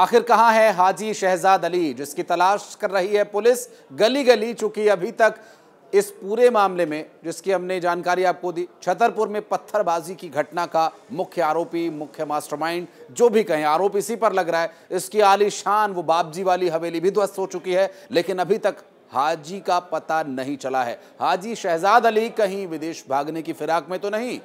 आखिर कहाँ है हाजी शहजाद अली जिसकी तलाश कर रही है पुलिस गली गली चूंकि अभी तक इस पूरे मामले में जिसकी हमने जानकारी आपको दी छतरपुर में पत्थरबाजी की घटना का मुख्य आरोपी मुख्य मास्टरमाइंड जो भी कहें आरोप इसी पर लग रहा है इसकी आलीशान वो बाबजी वाली हवेली भी ध्वस्त हो चुकी है लेकिन अभी तक हाजी का पता नहीं चला है हाजी शहजाद अली कहीं विदेश भागने की फिराक में तो नहीं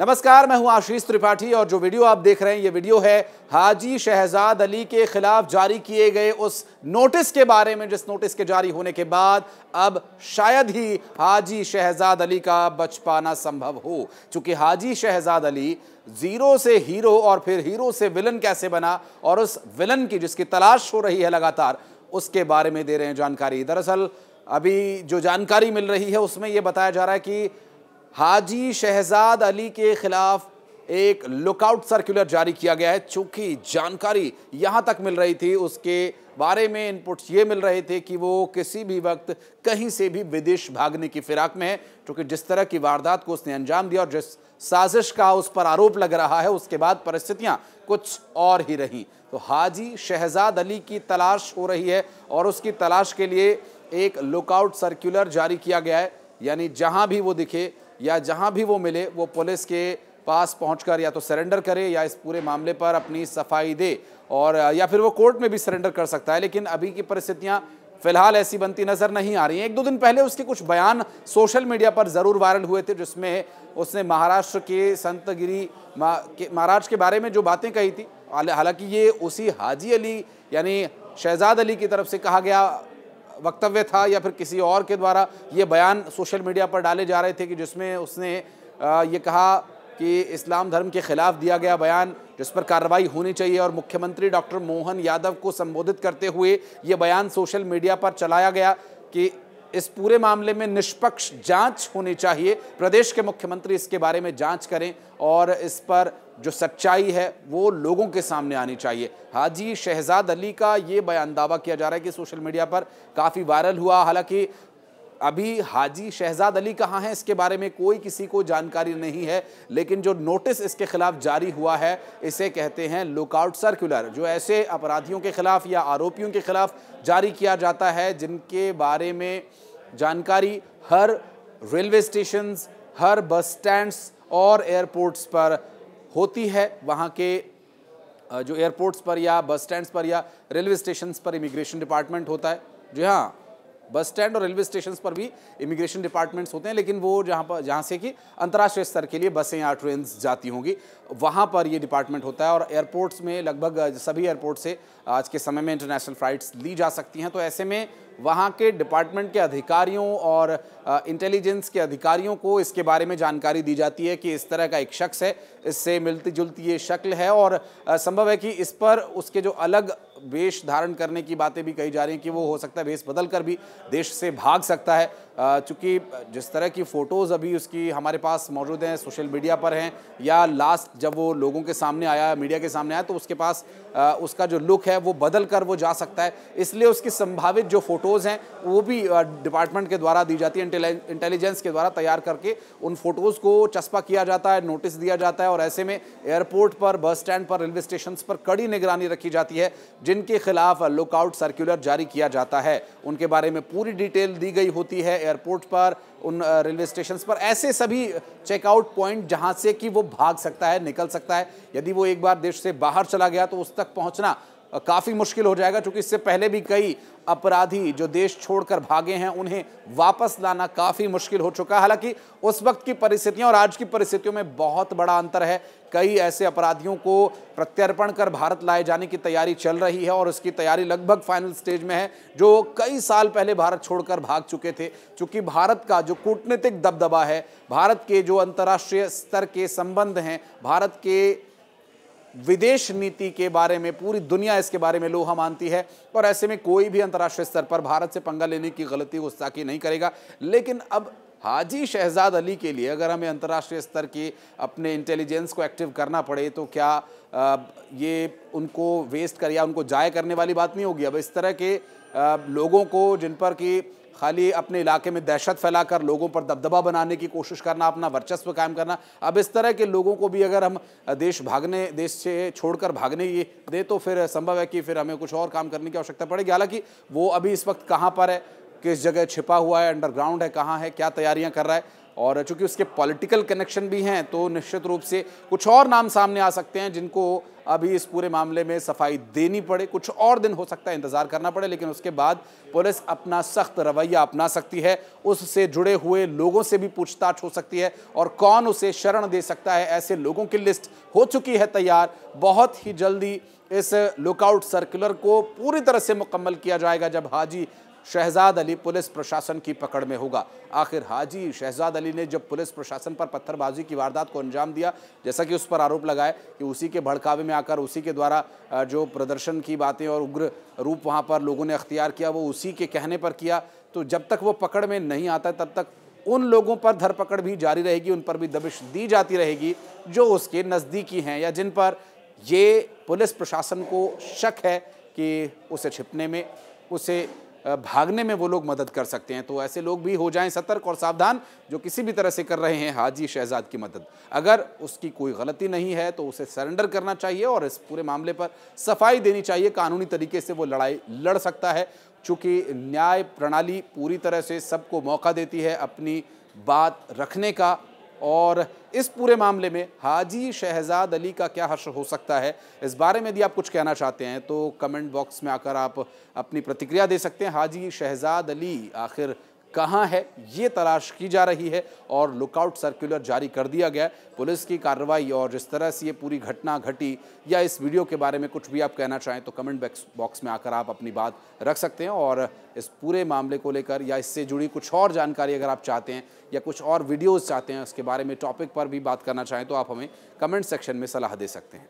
नमस्कार मैं हूं आशीष त्रिपाठी और जो वीडियो आप देख रहे हैं ये वीडियो है हाजी शहजाद अली के खिलाफ जारी किए गए उस नोटिस के बारे में जिस नोटिस के जारी होने के बाद अब शायद ही हाजी शहजाद अली का बच पाना संभव हो चूंकि हाजी शहजाद अली जीरो से हीरो और फिर हीरो से विलन कैसे बना और उस विलन की जिसकी तलाश हो रही है लगातार उसके बारे में दे रहे हैं जानकारी दरअसल अभी जो जानकारी मिल रही है उसमें यह बताया जा रहा है कि हाजी शहजाद अली के खिलाफ एक लुकआउट सर्कुलर जारी किया गया है चूंकि जानकारी यहाँ तक मिल रही थी उसके बारे में इनपुट्स ये मिल रहे थे कि वो किसी भी वक्त कहीं से भी विदेश भागने की फिराक में है क्योंकि जिस तरह की वारदात को उसने अंजाम दिया और जिस साजिश का उस पर आरोप लग रहा है उसके बाद परिस्थितियाँ कुछ और ही रहीं तो हाजी शहजाद अली की तलाश हो रही है और उसकी तलाश के लिए एक लुकआउट सर्कुलर जारी किया गया है यानी जहाँ भी वो दिखे या जहां भी वो मिले वो पुलिस के पास पहुंचकर या तो सरेंडर करे या इस पूरे मामले पर अपनी सफाई दे और या फिर वो कोर्ट में भी सरेंडर कर सकता है लेकिन अभी की परिस्थितियां फिलहाल ऐसी बनती नज़र नहीं आ रही हैं एक दो दिन पहले उसके कुछ बयान सोशल मीडिया पर ज़रूर वायरल हुए थे जिसमें उसने महाराष्ट्र के संतगिरी महाराज के बारे में जो बातें कही थी हालांकि ये उसी हाजी अली यानी शहजाद अली की तरफ से कहा गया वक्तव्य था या फिर किसी और के द्वारा ये बयान सोशल मीडिया पर डाले जा रहे थे कि जिसमें उसने ये कहा कि इस्लाम धर्म के खिलाफ दिया गया बयान जिस पर कार्रवाई होनी चाहिए और मुख्यमंत्री डॉक्टर मोहन यादव को संबोधित करते हुए ये बयान सोशल मीडिया पर चलाया गया कि इस पूरे मामले में निष्पक्ष जांच होनी चाहिए प्रदेश के मुख्यमंत्री इसके बारे में जांच करें और इस पर जो सच्चाई है वो लोगों के सामने आनी चाहिए हाजी शहजाद अली का ये बयान दावा किया जा रहा है कि सोशल मीडिया पर काफ़ी वायरल हुआ हालांकि अभी हाजी शहजाद अली कहाँ हैं इसके बारे में कोई किसी को जानकारी नहीं है लेकिन जो नोटिस इसके खिलाफ जारी हुआ है इसे कहते हैं लुकआउट सर्कुलर जो ऐसे अपराधियों के खिलाफ या आरोपियों के खिलाफ जारी किया जाता है जिनके बारे में जानकारी हर रेलवे स्टेशन हर बस स्टैंड्स और एयरपोर्ट्स पर होती है वहाँ के जो एयरपोर्ट्स पर या बस स्टैंड्स पर या रेलवे स्टेशन पर इमिग्रेशन डिपार्टमेंट होता है जी हाँ बस स्टैंड और रेलवे स्टेशन पर भी इमिग्रेशन डिपार्टमेंट्स होते हैं लेकिन वो जहाँ पर जहाँ से कि अंतर्राष्ट्रीय स्तर के लिए बसें या ट्रेन जाती होंगी वहाँ पर ये डिपार्टमेंट होता है और एयरपोर्ट्स में लगभग सभी एयरपोर्ट से आज के समय में इंटरनेशनल फ़्लाइट्स ली जा सकती हैं तो ऐसे में वहाँ के डिपार्टमेंट के अधिकारियों और इंटेलिजेंस के अधिकारियों को इसके बारे में जानकारी दी जाती है कि इस तरह का एक शख्स है इससे मिलती जुलती ये शक्ल है और संभव है कि इस पर उसके जो अलग वेश धारण करने की बातें भी कही जा रही हैं कि वो हो सकता है वेश बदल कर भी देश से भाग सकता है चूँकि जिस तरह की फ़ोटोज़ अभी उसकी हमारे पास मौजूद हैं सोशल मीडिया पर हैं या लास्ट जब वो लोगों के सामने आया मीडिया के सामने आया तो उसके पास उसका जो लुक है वो बदल कर वो जा सकता है इसलिए उसकी संभावित जो फ़ोटोज़ हैं वो भी डिपार्टमेंट के द्वारा दी जाती है इंटेलिजेंस के द्वारा तैयार करके उन फ़ोटोज़ को चस्पा किया जाता है नोटिस दिया जाता है और ऐसे में एयरपोर्ट पर बस स्टैंड पर रेलवे स्टेशन पर कड़ी निगरानी रखी जाती है जिन जिनके खिलाफ लुकआउट सर्कुलर जारी किया जाता है उनके बारे में पूरी डिटेल दी गई होती है एयरपोर्ट पर उन रेलवे स्टेशन पर ऐसे सभी चेकआउट पॉइंट जहां से कि वो भाग सकता है निकल सकता है यदि वो एक बार देश से बाहर चला गया तो उस तक पहुंचना काफ़ी मुश्किल हो जाएगा क्योंकि इससे पहले भी कई अपराधी जो देश छोड़कर भागे हैं उन्हें वापस लाना काफ़ी मुश्किल हो चुका है हालांकि उस वक्त की परिस्थितियां और आज की परिस्थितियों में बहुत बड़ा अंतर है कई ऐसे अपराधियों को प्रत्यर्पण कर भारत लाए जाने की तैयारी चल रही है और उसकी तैयारी लगभग फाइनल स्टेज में है जो कई साल पहले भारत छोड़कर भाग चुके थे चूँकि भारत का जो कूटनीतिक दबदबा है भारत के जो अंतर्राष्ट्रीय स्तर के संबंध हैं भारत के विदेश नीति के बारे में पूरी दुनिया इसके बारे में लोहा मानती है और ऐसे में कोई भी अंतर्राष्ट्रीय स्तर पर भारत से पंगा लेने की गलती गुस्सा की नहीं करेगा लेकिन अब हाजी शहजाद अली के लिए अगर हमें अंतर्राष्ट्रीय स्तर की अपने इंटेलिजेंस को एक्टिव करना पड़े तो क्या ये उनको वेस्ट कर या उनको जाए करने वाली बात नहीं होगी अब इस तरह के लोगों को जिन पर कि खाली अपने इलाके में दहशत फैलाकर लोगों पर दबदबा बनाने की कोशिश करना अपना वर्चस्व कायम करना अब इस तरह के लोगों को भी अगर हम देश भागने देश से छोड़कर भागने की दे तो फिर संभव है कि फिर हमें कुछ और काम करने की आवश्यकता पड़ेगी हालांकि वो अभी इस वक्त कहाँ पर है किस जगह छिपा हुआ है अंडरग्राउंड है कहाँ है क्या तैयारियाँ कर रहा है और चूंकि उसके पॉलिटिकल कनेक्शन भी हैं तो निश्चित रूप से कुछ और नाम सामने आ सकते हैं जिनको अभी इस पूरे मामले में सफाई देनी पड़े कुछ और दिन हो सकता है इंतज़ार करना पड़े लेकिन उसके बाद पुलिस अपना सख्त रवैया अपना सकती है उससे जुड़े हुए लोगों से भी पूछताछ हो सकती है और कौन उसे शरण दे सकता है ऐसे लोगों की लिस्ट हो चुकी है तैयार बहुत ही जल्दी इस लुकआउट सर्कुलर को पूरी तरह से मुकम्मल किया जाएगा जब हाजी शहजाद अली पुलिस प्रशासन की पकड़ में होगा आखिर हाजी शहजाद अली ने जब पुलिस प्रशासन पर पत्थरबाजी की वारदात को अंजाम दिया जैसा कि उस पर आरोप लगाए कि उसी के भड़कावे में आकर उसी के द्वारा जो प्रदर्शन की बातें और उग्र रूप वहाँ पर लोगों ने अख्तियार किया वो उसी के कहने पर किया तो जब तक वो पकड़ में नहीं आता तब तक उन लोगों पर धरपकड़ भी जारी रहेगी उन पर भी दबिश दी जाती रहेगी जो उसके नज़दीकी हैं या जिन पर ये पुलिस प्रशासन को शक है कि उसे छिपने में उसे भागने में वो लोग मदद कर सकते हैं तो ऐसे लोग भी हो जाएं सतर्क और सावधान जो किसी भी तरह से कर रहे हैं हाजी शहजाद की मदद अगर उसकी कोई गलती नहीं है तो उसे सरेंडर करना चाहिए और इस पूरे मामले पर सफाई देनी चाहिए कानूनी तरीके से वो लड़ाई लड़ सकता है चूँकि न्याय प्रणाली पूरी तरह से सबको मौका देती है अपनी बात रखने का और इस पूरे मामले में हाजी शहजाद अली का क्या हश्र हो सकता है इस बारे में यदि आप कुछ कहना चाहते हैं तो कमेंट बॉक्स में आकर आप अपनी प्रतिक्रिया दे सकते हैं हाजी शहजाद अली आखिर कहाँ है ये तलाश की जा रही है और लुकआउट सर्कुलर जारी कर दिया गया पुलिस की कार्रवाई और जिस तरह से ये पूरी घटना घटी या इस वीडियो के बारे में कुछ भी आप कहना चाहें तो कमेंट बॉक्स में आकर आप अपनी बात रख सकते हैं और इस पूरे मामले को लेकर या इससे जुड़ी कुछ और जानकारी अगर आप चाहते हैं या कुछ और वीडियोज़ चाहते हैं उसके बारे में टॉपिक पर भी बात करना चाहें तो आप हमें कमेंट सेक्शन में सलाह दे सकते हैं